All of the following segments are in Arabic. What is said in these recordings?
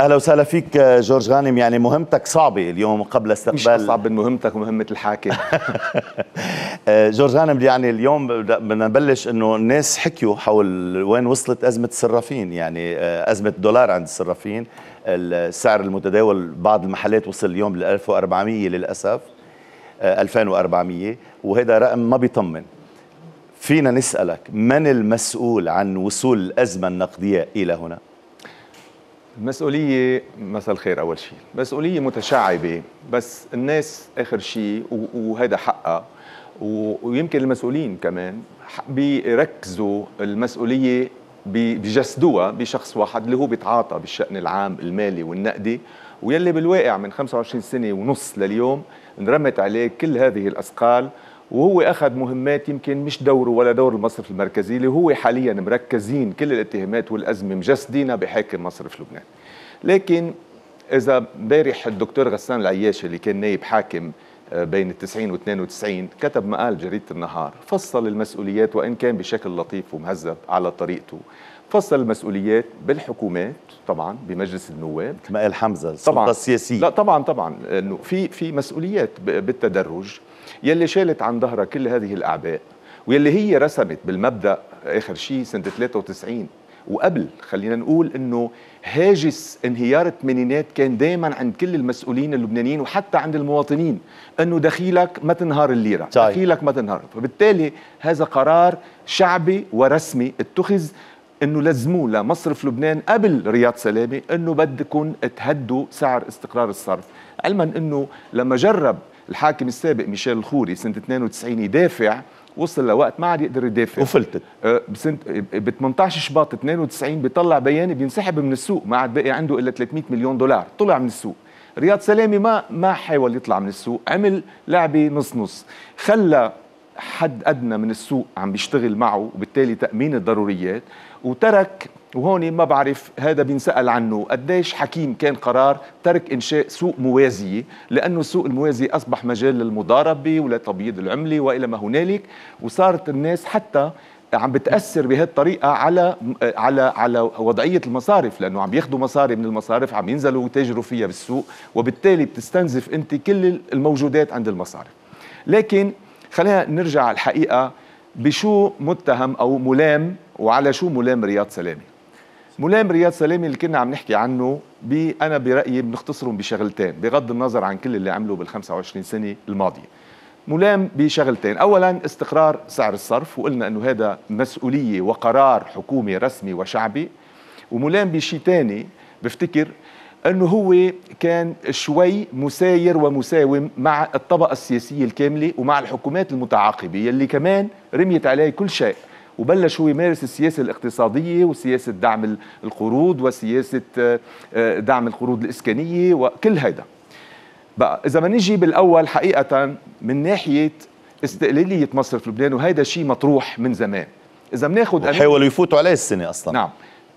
اهلا وسهلا فيك آه، جورج غانم يعني مهمتك صعبه اليوم قبل استقبال مش اصعب من مهمتك ومهمه الحاكم آه، جورج غانم يعني اليوم بدنا نبلش انه الناس حكيوا حول وين وصلت ازمه الصرافين يعني آه، ازمه الدولار عند الصرافين السعر المتداول بعض المحلات وصل اليوم ل 1400 للاسف 2400 وهذا رقم ما بيطمن فينا نسالك من المسؤول عن وصول الازمه النقديه الى هنا؟ المسؤولية مساء الخير أول شيء مسؤولية متشعبة بس الناس آخر شيء وهذا حقها ويمكن المسؤولين كمان بيركزوا المسؤولية بيجسدوها بشخص واحد اللي هو بيتعاطى بالشأن العام المالي والنقدي ويلي بالواقع من 25 سنة ونص لليوم انرمت عليه كل هذه الأثقال وهو اخذ مهمات يمكن مش دوره ولا دور المصرف المركزي اللي هو حاليا مركزين كل الاتهامات والازمه مجسدينها بحاكم مصرف لبنان لكن اذا امبارح الدكتور غسان العياشي اللي كان نائب حاكم آه، بين ال 90 و92 كتب مقال جريدة النهار فصل المسؤوليات وإن كان بشكل لطيف ومهذب على طريقته فصل المسؤوليات بالحكومات طبعا بمجلس النواب ما قال حمزه السلطه السياسيه لا طبعا طبعا انه في في مسؤوليات بالتدرج يلي شالت عن ظهرها كل هذه الاعباء واللي هي رسمت بالمبدا اخر شيء سنه 93 وقبل خلينا نقول انه هاجس انهيار الثمانينات كان دائما عند كل المسؤولين اللبنانيين وحتى عند المواطنين انه دخيلك ما تنهار الليره طيب. دخيلك ما تنهار فبالتالي هذا قرار شعبي ورسمي اتخذ انه لزموه لمصرف لبنان قبل رياض سلامه انه بدكم تهدوا سعر استقرار الصرف علما انه لما جرب الحاكم السابق ميشيل الخوري سنه 92 يدافع وصل لوقت ما عاد يقدر يدافع وفلتت آه، بسنة ب 18 شباط 92 بيطلع بيان بينسحب من السوق ما عاد باقي عنده الا 300 مليون دولار طلع من السوق رياض سلامي ما ما حاول يطلع من السوق عمل لعبه نص نص خلى حد أدنى من السوق عم بيشتغل معه وبالتالي تأمين الضروريات وترك وهون ما بعرف هذا بينسأل عنه قديش حكيم كان قرار ترك إنشاء سوق موازية لأنه السوق الموازي أصبح مجال للمضاربة ولتبييض العملة وإلى ما هنالك وصارت الناس حتى عم بتاثر بهالطريقه على على على وضعيه المصارف لانه عم ياخذوا مصاري من المصارف عم ينزلوا ويتاجروا فيها بالسوق وبالتالي بتستنزف انت كل الموجودات عند المصارف لكن خلينا نرجع الحقيقه بشو متهم او ملام وعلى شو ملام رياض سلامي ملام رياض سلامي اللي كنا عم نحكي عنه بي انا برايي بنختصرهم بشغلتين بغض النظر عن كل اللي عمله بال 25 سنه الماضيه ملام بشغلتين اولا استقرار سعر الصرف وقلنا انه هذا مسؤوليه وقرار حكومي رسمي وشعبي وملام بشيء ثاني بفتكر انه هو كان شوي مساير ومساوم مع الطبقه السياسيه الكامله ومع الحكومات المتعاقبه يلي كمان رميت عليه كل شيء وبلش هو يمارس السياسة الاقتصادية وسياسة دعم القروض وسياسة آه، آه، دعم القروض الإسكانية وكل هيدا بقى إذا ما نجي بالأول حقيقة من ناحية استقلالية مصر في لبنان وهيدا شيء مطروح من زمان إذا بناخذ حاولوا يفوتوا عليه السنة أصلا نعم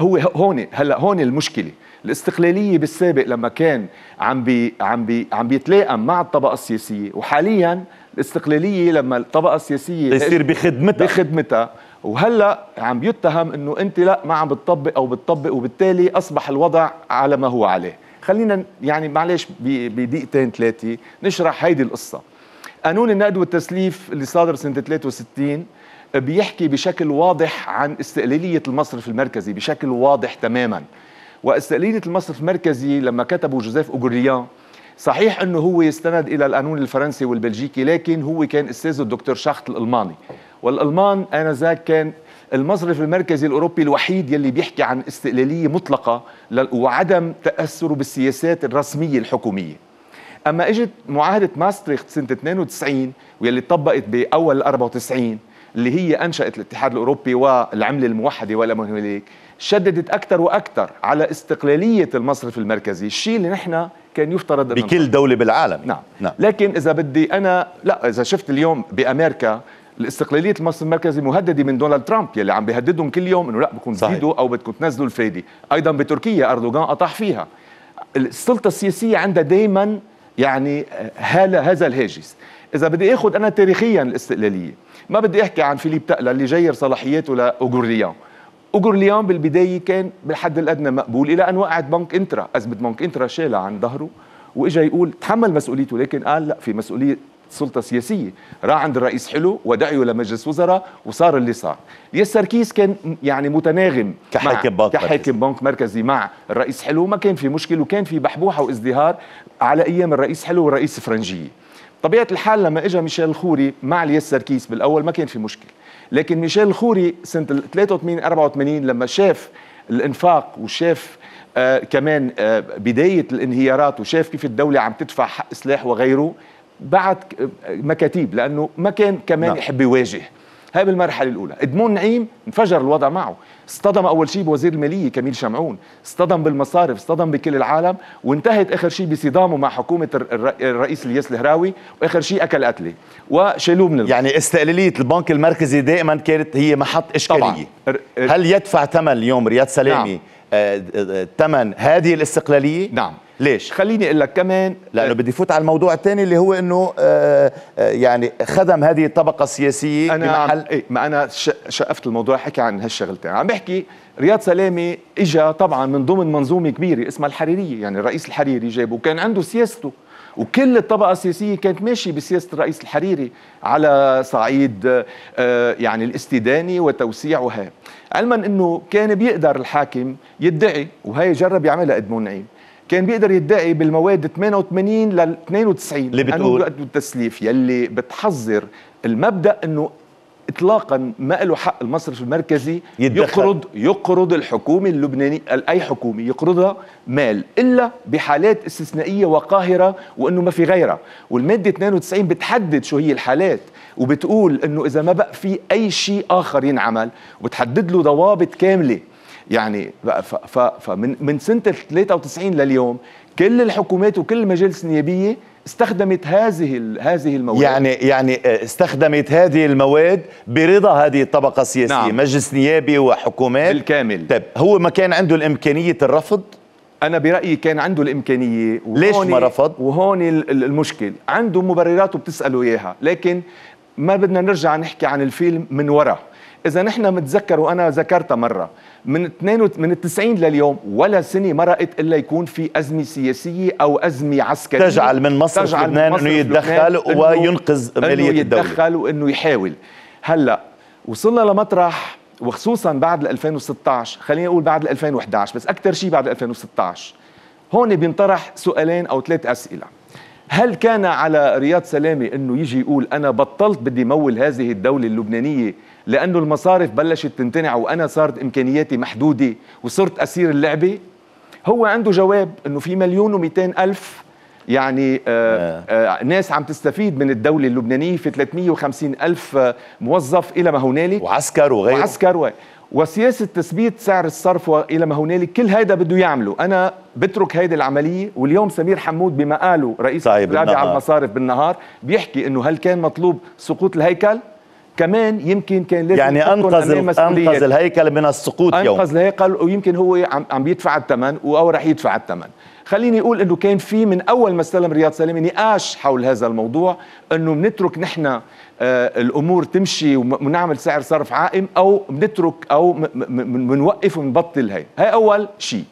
هو هون هلا هون المشكله الاستقلاليه بالسابق لما كان عم بي عم بي عم بيتلائم مع الطبقه السياسيه وحاليا الاستقلاليه لما الطبقه السياسيه بيصير بخدمتها بخدمتها وهلا عم بيتهم انه انت لا ما عم بتطبق او بتطبق وبالتالي اصبح الوضع على ما هو عليه خلينا يعني معلش بدقيقتين ثلاثه نشرح هيدي القصه قانون النقد والتسليف اللي صادر سنه 63 بيحكي بشكل واضح عن استقلالية المصرف المركزي بشكل واضح تماما واستقلالية المصرف المركزي لما كتبه جوزيف أوغريان صحيح أنه هو يستند إلى القانون الفرنسي والبلجيكي لكن هو كان أستاذ الدكتور شخت الألماني والألمان آنذاك كان المصرف المركزي الأوروبي الوحيد يلي بيحكي عن استقلالية مطلقة وعدم تأثره بالسياسات الرسمية الحكومية أما إجت معاهدة ماستريخت سنة 92 واللي طبقت بأول 94 اللي هي انشات الاتحاد الاوروبي والعمله الموحده ولا ما هنالك شددت اكثر واكثر على استقلاليه المصرف المركزي الشيء اللي نحن كان يفترض بكل دوله بالعالم نعم. نعم لكن اذا بدي انا لا اذا شفت اليوم بامريكا الاستقلاليه المصرف المركزي مهدده من دونالد ترامب يلي عم بيهددهم كل يوم انه لا بدكم تزيدوا او بدكم تنزلوا الفايده ايضا بتركيا اردوغان قطع فيها السلطه السياسيه عندها دائما يعني آه، هذا الهاجس اذا بدي اخذ انا تاريخيا الاستقلاليه ما بدي احكي عن فيليب تقلا اللي جير صلاحياته لاوغورليان اوغورليان بالبدايه كان بالحد الادنى مقبول الى ان وقعت بنك انترا ازمه بنك انترا شالها عن ظهره واجا يقول تحمل مسؤوليته لكن قال لا في مسؤوليه سلطه سياسيه راح عند الرئيس حلو ودعيه لمجلس وزراء وصار اللي صار ياسر كيس كان يعني متناغم كحاكم بنك كحاكم بنك مركزي مع الرئيس حلو ما كان في مشكل وكان في بحبوحه وازدهار على ايام الرئيس حلو والرئيس فرنجيه طبيعه الحال لما اجى ميشيل الخوري مع الياس سركيس بالاول ما كان في مشكل لكن ميشيل الخوري سنه 83 84 لما شاف الانفاق وشاف آه كمان آه بدايه الانهيارات وشاف كيف الدوله عم تدفع حق سلاح وغيره بعت آه، مكاتيب لانه ما كان كمان نعم. يحب يواجه هاي بالمرحله الاولى ادمون نعيم انفجر الوضع معه اصطدم اول شيء بوزير الماليه كميل شمعون اصطدم بالمصارف اصطدم بكل العالم وانتهت اخر شيء بصدامه مع حكومه الرئيس الياس الهراوي واخر شيء اكل قتله وشالوه من يعني استقلاليه البنك المركزي دائما كانت هي محط اشكاليه طبعا. هل يدفع ثمن اليوم رياض سلامي نعم. آه، آه، آه، ثمن هذه الاستقلاليه نعم ليش خليني اقول لك كمان لانه آه، بدي فوت على الموضوع الثاني اللي هو انه آه، آه، يعني خدم هذه الطبقه السياسيه أنا بمحل إيه ما انا شقفت الموضوع حكي عن هالشغلتين عم بحكي رياض سلامه اجى طبعا من ضمن منظومه كبيره اسمها الحريريه يعني الرئيس الحريري جابه وكان عنده سياسته وكل الطبقة السياسية كانت ماشية بسياسة الرئيس الحريري على صعيد يعني الاستدانة وتوسيع وهي علما أنه كان بيقدر الحاكم يدعي وهي جرب يعملها إدمون نعيم كان بيقدر يدعي بالمواد 88 لل 92 اللي بتقول التسليف يلي بتحذر المبدا انه اطلاقا ما له حق المصرف المركزي يدخل. يقرض يقرض الحكومه اللبنانيه اي حكومه يقرضها مال الا بحالات استثنائيه وقاهره وانه ما في غيرها والماده 92 بتحدد شو هي الحالات وبتقول انه اذا ما بقى في اي شيء اخر ينعمل وبتحدد له ضوابط كامله يعني فمن من سنه 93 لليوم كل الحكومات وكل المجالس النيابيه استخدمت هذه هذه المواد يعني يعني استخدمت هذه المواد برضا هذه الطبقه السياسيه نعم. مجلس نيابي وحكومات بالكامل طيب هو ما كان عنده الامكانيه الرفض انا برايي كان عنده الامكانيه ليش ما رفض وهون المشكل عنده مبررات وبتساله اياها لكن ما بدنا نرجع نحكي عن الفيلم من ورا اذا نحن متذكر وانا ذكرتها مره من 2 من التسعين لليوم ولا سنه مرقت الا يكون في ازمه سياسيه او ازمه عسكريه تجعل من مصر تجعل لبنان انه يتدخل وينقذ ماليه إنه الدوله يتدخل وانه يحاول هلا وصلنا لمطرح وخصوصا بعد 2016 خلينا نقول بعد 2011 بس اكثر شيء بعد 2016 هون بينطرح سؤالين او ثلاث اسئله هل كان على رياض سلامه انه يجي يقول انا بطلت بدي مول هذه الدوله اللبنانيه لانه المصارف بلشت تمتنع وانا صارت امكانياتي محدوده وصرت اسير اللعبه هو عنده جواب انه في مليون و200 الف يعني آآ آه، آآ آه. آه، ناس عم تستفيد من الدولة اللبنانية في 350 ألف موظف إلى ما هنالك وعسكر وغيره وعسكر و... وسياسة تثبيت سعر الصرف وإلى ما هنالك كل هذا بده يعمله أنا بترك هذه العملية واليوم سمير حمود بما قاله رئيس طيب على المصارف بالنهار بيحكي أنه هل كان مطلوب سقوط الهيكل كمان يمكن كان لازم يعني انقذ انقذ الهيكل من السقوط أنقذ يوم انقذ الهيكل ويمكن هو عم بيدفع الثمن او رح يدفع الثمن خليني اقول انه كان في من اول ما استلم رياض سلامه نقاش حول هذا الموضوع انه بنترك نحن آه، الامور تمشي ونعمل سعر صرف عائم او بنترك او بنوقف ونبطل هي هي اول شيء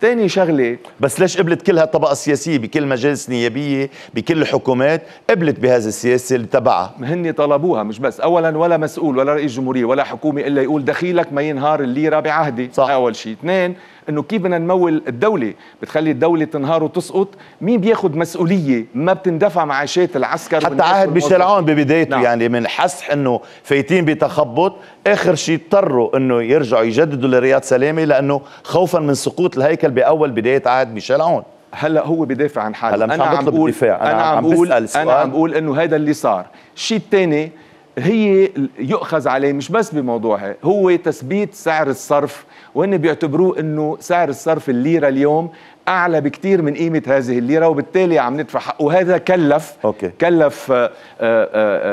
تاني شغلة بس ليش قبلت كل هالطبقة السياسية بكل مجالس نيابية بكل الحكومات قبلت بهذا السياسة اللي تبعها هن طلبوها مش بس أولا ولا مسؤول ولا رئيس جمهورية ولا حكومة إلا يقول دخيلك ما ينهار الليرة بعهدي صح. أول شيء اثنين انه كيف بدنا نمول الدوله بتخلي الدوله تنهار وتسقط مين بياخذ مسؤوليه ما بتندفع معاشات العسكر حتى عهد بشلعون ببدايته نعم. يعني من حس انه فايتين بتخبط اخر شيء اضطروا انه يرجعوا يجددوا لرياض سلامه لانه خوفا من سقوط الهيكل باول بدايه عهد بشلعون هلا هو بدافع عن حاله هلا مش عم بطلب انا, عم, عم بقول انا عم بقول انه هذا اللي صار الشيء الثاني هي يؤخذ عليه مش بس بموضوعها هو تثبيت سعر الصرف وهن بيعتبروه انه سعر الصرف الليره اليوم اعلى بكتير من قيمه هذه الليره وبالتالي عم ندفع حقه وهذا كلف أوكي. كلف آه، آه،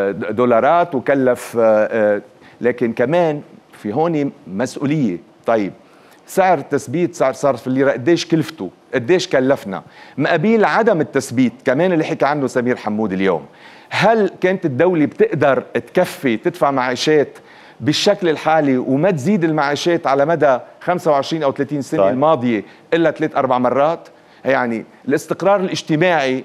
آه، دولارات وكلف لكن كمان في هون مسؤوليه طيب سعر تثبيت سعر صرف الليره قديش كلفته قديش كلفنا مقابل عدم التثبيت كمان اللي حكى عنه سمير حمود اليوم هل كانت الدولة بتقدر تكفي تدفع معاشات بالشكل الحالي وما تزيد المعاشات على مدى 25 أو 30 سنة طيب. الماضية إلا ثلاث أربع مرات يعني الاستقرار الاجتماعي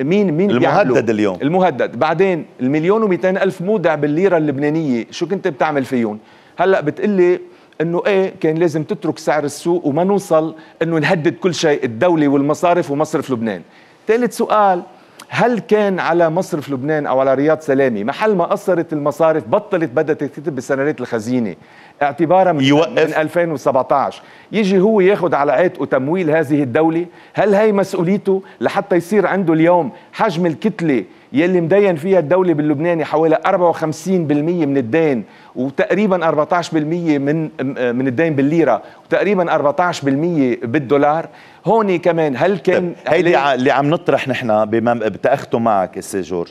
مين مين المهدد اليوم المهدد بعدين المليون و ألف مودع بالليرة اللبنانية شو كنت بتعمل فيهم هلأ بتقلي انه ايه كان لازم تترك سعر السوق وما نوصل انه نهدد كل شيء الدولة والمصارف ومصرف لبنان ثالث سؤال هل كان على مصرف لبنان او على رياض سلامي محل ما قصرت المصارف بطلت بدها تكتب بسنارات الخزينه اعتبارا من, يوقف. من 2017 يجي هو ياخد على عاتقه تمويل هذه الدولة هل هي مسؤوليته لحتى يصير عنده اليوم حجم الكتلة يلي مدين فيها الدولة باللبناني حوالي 54% من الدين وتقريبا 14% من من الدين بالليرة وتقريبا 14% بالدولار هون كمان هل كان طيب، هيدي اللي عم نطرح نحن بتأخته معك السي جورج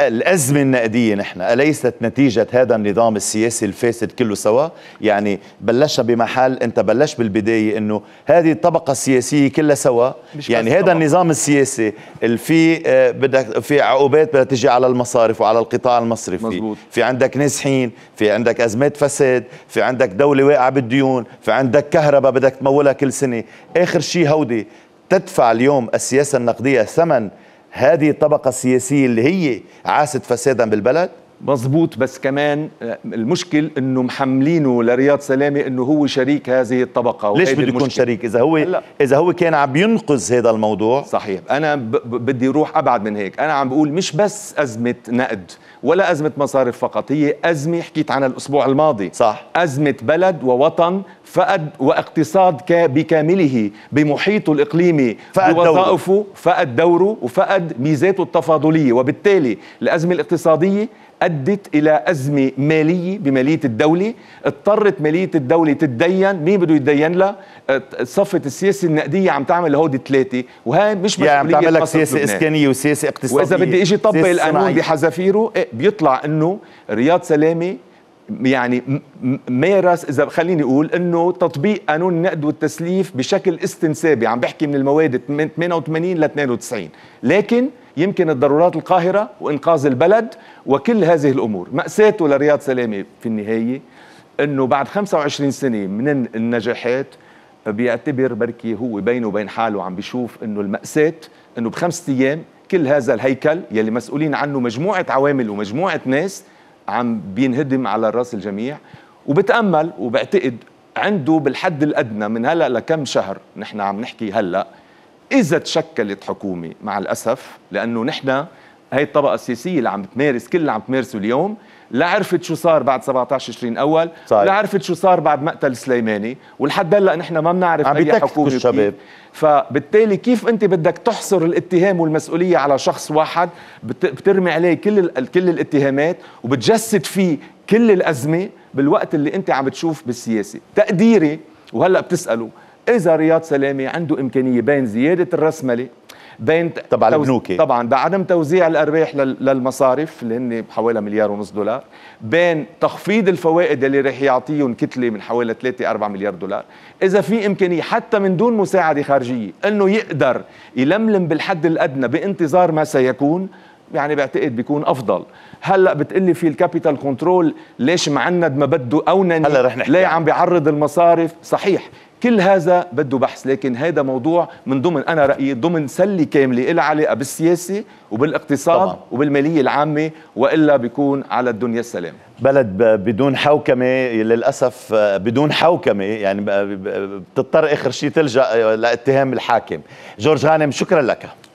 الأزمة النقدية نحن أليست نتيجة هذا النظام السياسي الفاسد كله سوا يعني بلشنا بمحل أنت بلش بالبداية أنه هذه الطبقة السياسية كلها سوا يعني هذا طبعا. النظام السياسي اللي في آه، بدك في عقوبات بدها تجي على المصارف وعلى القطاع المصرفي مزبوط. في عندك نازحين في عندك أزمات فساد في عندك دولة واقعة بالديون في عندك كهرباء بدك تمولها كل سنة آخر شيء هودي تدفع اليوم السياسة النقدية ثمن هذه الطبقة السياسية اللي هي عاست فسادا بالبلد مظبوط بس كمان آه، المشكل انه محملينه لرياض سلامه انه هو شريك هذه الطبقه ليش بده يكون شريك اذا هو اذا هو كان عم ينقذ هذا الموضوع صحيح انا بدي اروح ابعد من هيك انا عم بقول مش بس ازمه نقد ولا ازمه مصارف فقط هي ازمه حكيت عنها الاسبوع الماضي صح ازمه بلد ووطن فقد واقتصاد بكامله بمحيطه الاقليمي فقد دوره. فقد دوره وفقد ميزاته التفاضليه وبالتالي الازمه الاقتصاديه ادت الى ازمه ماليه بماليه الدوله اضطرت ماليه الدوله تتدين مين بده يتدين لها أه، صفه السياسه النقديه عم تعمل لهودي ثلاثه وهي مش مسؤوليه يعني عم لك سياسه اسكانيه وسياسه اقتصاديه واذا بدي اجي طبق القانون بحذافيره إيه، بيطلع انه رياض سلامه يعني مارس اذا خليني اقول انه تطبيق قانون النقد والتسليف بشكل استنسابي عم بحكي من المواد 88 ل 92 لكن يمكن الضرورات القاهره وانقاذ البلد وكل هذه الامور ماساته لرياض سلامه في النهايه انه بعد 25 سنه من النجاحات بيعتبر بركي هو بينه وبين حاله عم بيشوف انه المأساة انه بخمسة ايام كل هذا الهيكل يلي مسؤولين عنه مجموعة عوامل ومجموعة ناس عم بينهدم على راس الجميع وبتامل وبعتقد عنده بالحد الادنى من هلا لكم شهر نحن عم نحكي هلا اذا تشكلت حكومه مع الاسف لانه نحن هي الطبقه السياسيه اللي عم تمارس كل اللي عم تمارسه اليوم لا عرفت شو صار بعد 17 تشرين اول صحيح. لا عرفت شو صار بعد مقتل سليماني ولحد هلا نحن ما بنعرف اي حكومه الشباب فبالتالي كيف انت بدك تحصر الاتهام والمسؤوليه على شخص واحد بترمي عليه كل كل الاتهامات وبتجسد فيه كل الازمه بالوقت اللي انت عم بتشوف بالسياسه تقديري وهلا بتسالوا اذا رياض سلامه عنده امكانيه بين زياده الرسمله بين تبع البنوك طبعا بعدم توزيع الارباح للمصارف اللي هن بحوالي مليار ونص دولار بين تخفيض الفوائد اللي رح يعطيهم كتله من حوالي 3 4 مليار دولار اذا في امكانيه حتى من دون مساعده خارجيه انه يقدر يلملم بالحد الادنى بانتظار ما سيكون يعني بعتقد بيكون افضل هلا بتقلي في الكابيتال كنترول ليش معند ما بده او نني هلا رح نحكي ليه عم بيعرض المصارف صحيح كل هذا بده بحث لكن هذا موضوع من ضمن انا رايي ضمن سله كامله لها علاقه بالسياسه وبالاقتصاد طبعا. وبالماليه العامه والا بيكون على الدنيا السلام بلد بدون حوكمه للاسف آه، بدون حوكمه يعني بتضطر اخر شيء تلجا لاتهام الحاكم جورج غانم شكرا لك